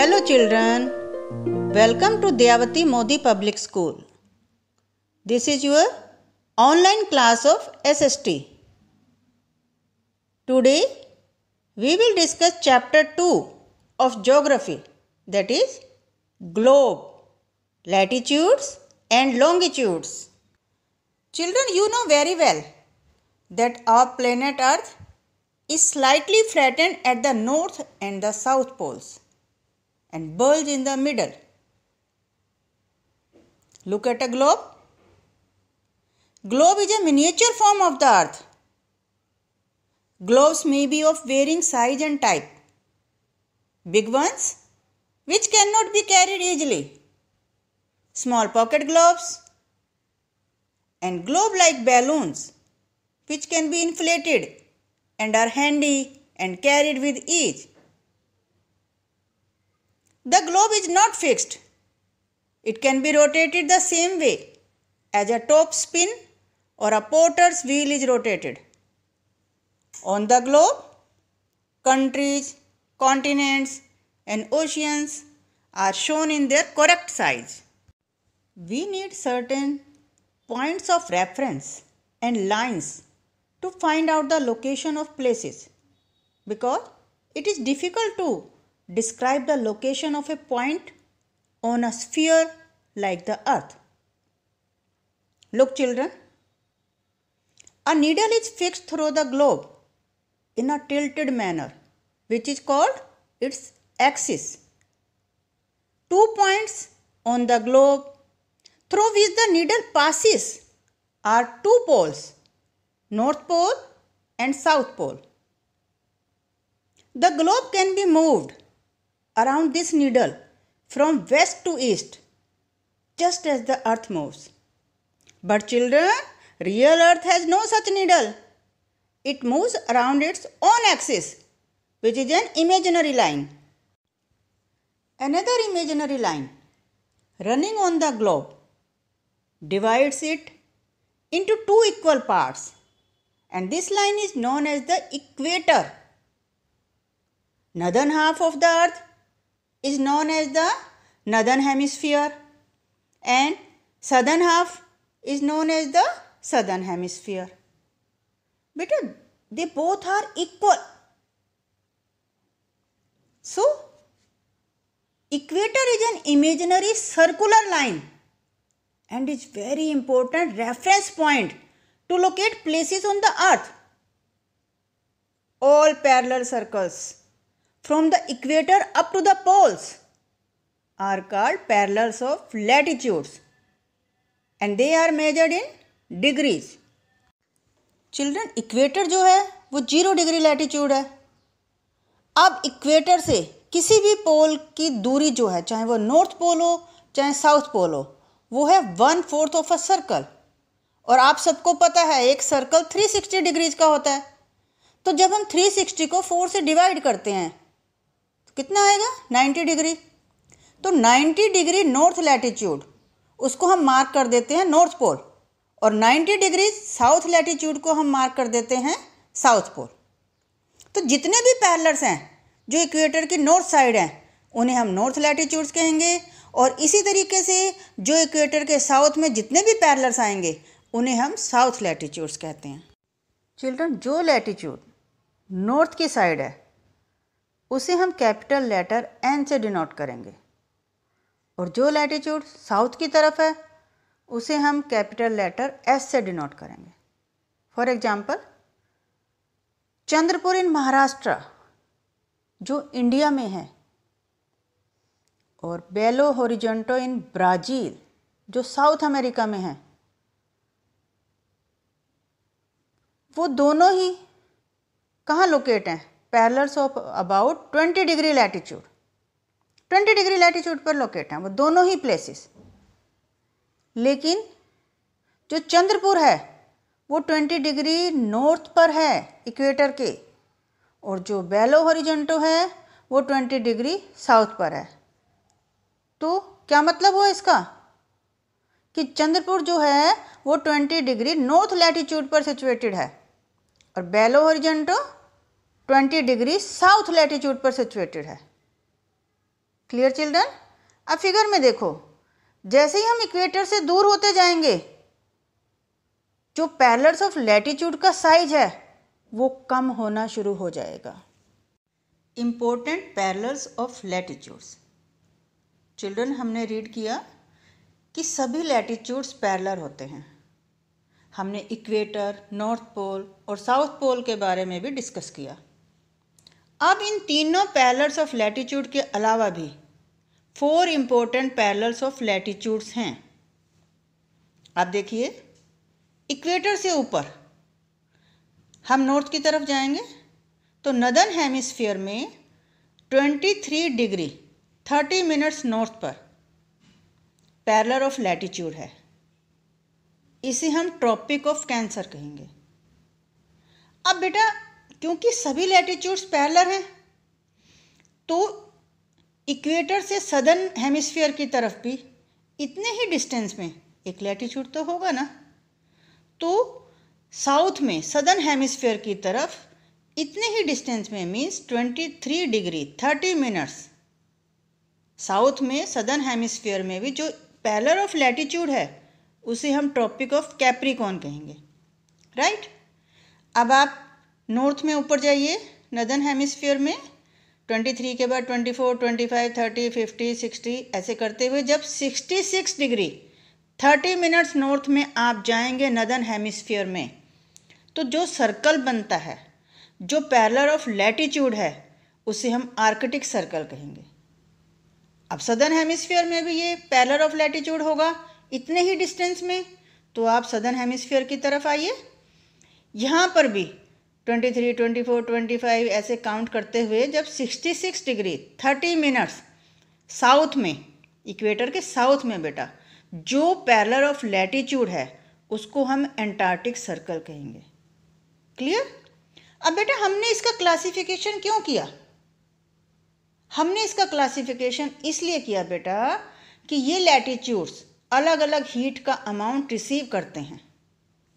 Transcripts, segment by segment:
Hello children. Welcome to Diyavati Modi Public School. This is your online class of SST. Today we will discuss chapter 2 of geography that is globe, latitudes and longitudes. Children you know very well that our planet earth is slightly flattened at the north and the south poles and bulge in the middle. Look at a globe. Globe is a miniature form of the earth. Globes may be of varying size and type. Big ones, which cannot be carried easily. Small pocket globes and globe like balloons, which can be inflated and are handy and carried with ease. The globe is not fixed. It can be rotated the same way as a top spin or a potter's wheel is rotated. On the globe, countries, continents, and oceans are shown in their correct size. We need certain points of reference and lines to find out the location of places because it is difficult to describe the location of a point on a sphere like the earth. Look children, a needle is fixed through the globe in a tilted manner which is called its axis. Two points on the globe through which the needle passes are two poles, North Pole and South Pole. The globe can be moved around this needle from west to east, just as the earth moves. But, children, real earth has no such needle. It moves around its own axis, which is an imaginary line. Another imaginary line running on the globe divides it into two equal parts, and this line is known as the equator. Northern half of the earth is known as the northern hemisphere and southern half is known as the southern hemisphere. But they both are equal. So, equator is an imaginary circular line and is very important reference point to locate places on the earth. All parallel circles from the equator up to the poles are called parallels of latitudes and they are measured in degrees. Children equator जो है वो zero degree latitude है अब equator से किसी भी पोल की दूरी जो है चाहे वो नॉर्थ पोल हो चाहे साउथ पोल हो वो है one fourth of a circle और आप सबको पता है एक सर्कल 360 डिग्रीज का होता है तो जब हम 360 को फोर से डिवाइड करते हैं कितना आएगा 90 डिग्री तो 90 डिग्री नॉर्थ लैटिट्यूड उसको हम मार्क कर देते हैं नॉर्थ पोल और 90 डिग्री साउथ लैटिट्यूड को हम मार्क कर देते हैं साउथ पोल तो जितने भी पैरलर्स हैं जो इक्वेटर की नॉर्थ साइड हैं उन्हें हम नॉर्थ लैटिट्यूड्स कहेंगे और इसी तरीके से जो इक्वेटर के साउथ में जितने भी पैरलर्स आएंगे उन्हें हम साउथ लैटिट्यूड्स कहते हैं चिल्ड्रन जो लैटिट्यूड नॉर्थ की साइड है उसे हम कैपिटल लेटर एन से डिनोट करेंगे और जो लैटिट्यूड साउथ की तरफ है उसे हम कैपिटल लेटर एस से डिनोट करेंगे for example Chandrapur in Maharashtra जो इंडिया में है और बेलो होरिजेंटो इन ब्राज़ील जो साउथ अमेरिका में है वो दोनों ही कहाँ लोकेट हैं parallels of about twenty degree latitude twenty degree latitude पर लोकेट हैं वो दोनों ही प्लेसेस लेकिन जो चंद्रपुर है वो ट्वेंटी डिग्री नॉर्थ पर है इक्वेटर के और जो बेलो हॉरिजेंटो है वो ट्वेंटी डिग्री साउथ पर है तो क्या मतलब हुआ इसका कि चंद्रपुर जो है वो ट्वेंटी डिग्री नॉर्थ लैटिट्यूड पर सिचुएटेड है और Belo Horizonte twenty degree south latitude पर सिचुएटेड है क्लियर चिल्ड्रन अब फिगर में देखो जैसे ही हम इक्वेटर से दूर होते जाएंगे जो पैरलर्स ऑफ लैटिट्यूड का साइज है वो कम होना शुरू हो जाएगा important parallels of latitudes children हमने रीड किया कि सभी लैटिट्यूड्स पैरलर होते हैं हमने इक्वेटर नॉर्थ पोल और साउथ पोल के बारे में भी डिस्कस किया अब इन तीनों पैरल्स ऑफ लैटिट्यूड के अलावा भी four important parallels of latitudes हैं आप देखिए इक्वेटर से ऊपर हम नॉर्थ की तरफ जाएंगे तो नदन हेमिस्फीयर में 23 डिग्री 30 मिनट्स नॉर्थ पर पैरलर ऑफ लैटिट्यूड है इसे हम ट्रॉपिक ऑफ कैंसर कहेंगे अब बेटा क्योंकि सभी लैटिट्यूड्स पैरलर हैं तो इक्वेटर से सदर्न हेमिस्फीयर की तरफ भी इतने ही डिस्टेंस में एक लैटिट्यूड तो होगा ना तो साउथ में सदर्न हेमिस्फीयर की तरफ इतने ही डिस्टेंस में मीन्स 23 डिग्री 30 मिनट्स साउथ में सदर्न हेमिस्फीयर में भी जो पैलर ऑफ लैटिट्यूड है उसे हम ट्रॉपिक ऑफ कैप्रिकॉन कहेंगे राइट right? अब आप नॉर्थ में ऊपर जाइए नदन हेमिसफियर में 23 के बाद 24, 25, 30, 50, 60 ऐसे करते हुए जब 66 डिग्री 30 मिनट्स नॉर्थ में आप जाएंगे नदन हेमिसफियर में तो जो सर्कल बनता है जो पैरलर ऑफ लैटिट्यूड है उसे हम आर्कटिक सर्कल कहेंगे अब सदर्न हेमिसफियर में भी ये पैरलर ऑफ लैटिट्यूड होगा इतने ही डिस्टेंस में तो आप सदर्न हेमिसफेयर की तरफ आइए यहाँ पर भी twenty three twenty four twenty five ऐसे काउंट करते हुए जब sixty six degree thirty minutes south में इक्वेटर के साउथ में बेटा जो पैरलर ऑफ लैटिट्यूड है उसको हम एंटार्टिक सर्कल कहेंगे क्लियर अब बेटा हमने इसका क्लासिफिकेशन क्यों किया हमने इसका क्लासिफिकेशन इसलिए किया बेटा कि ये लैटिट्यूड्स अलग अलग हीट का अमाउंट रिसीव करते हैं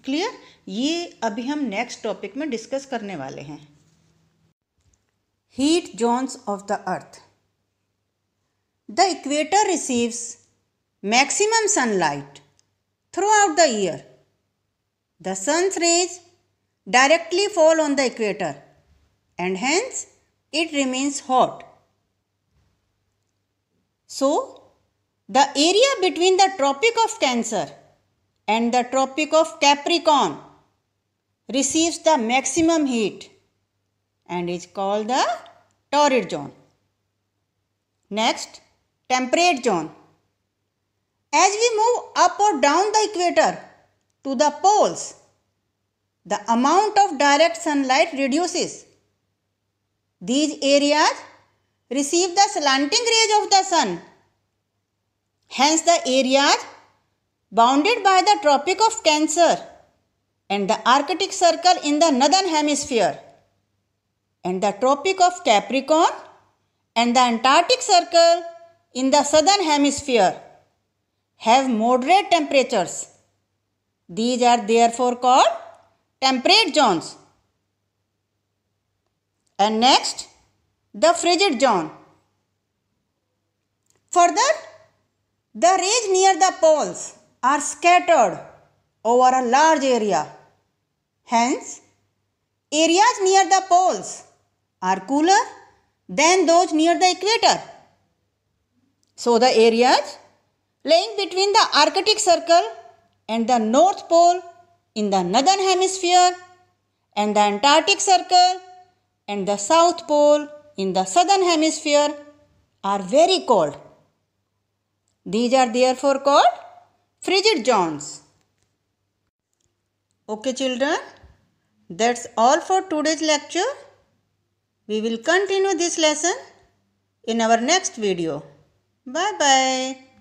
क्लियर ये अभी हम नेक्स्ट टॉपिक में डिस्कस करने वाले हैं heat zones of the earth the equator receives maximum sunlight throughout the year the sun's rays directly fall on the equator and hence it remains hot so the area between the Tropic of Cancer and the Tropic of Capricorn receives the maximum heat and is called the torrid zone. Next, temperate zone. As we move up or down the equator to the poles, the amount of direct sunlight reduces. These areas receive the slanting rays of the sun. Hence, the areas bounded by the Tropic of Cancer and the Arctic Circle in the Northern Hemisphere, and the Tropic of Capricorn and the Antarctic Circle in the Southern Hemisphere, have moderate temperatures. These are therefore called temperate zones. And next, the frigid zone. Further, the range near the poles are scattered over a large area. Hence, areas near the poles are cooler than those near the equator. So, the areas lying between the Arctic Circle and the North Pole in the Northern Hemisphere and the Antarctic Circle and the South Pole in the Southern Hemisphere are very cold. These are therefore called frigid Jones. Okay children, that's all for today's lecture. We will continue this lesson in our next video. Bye bye.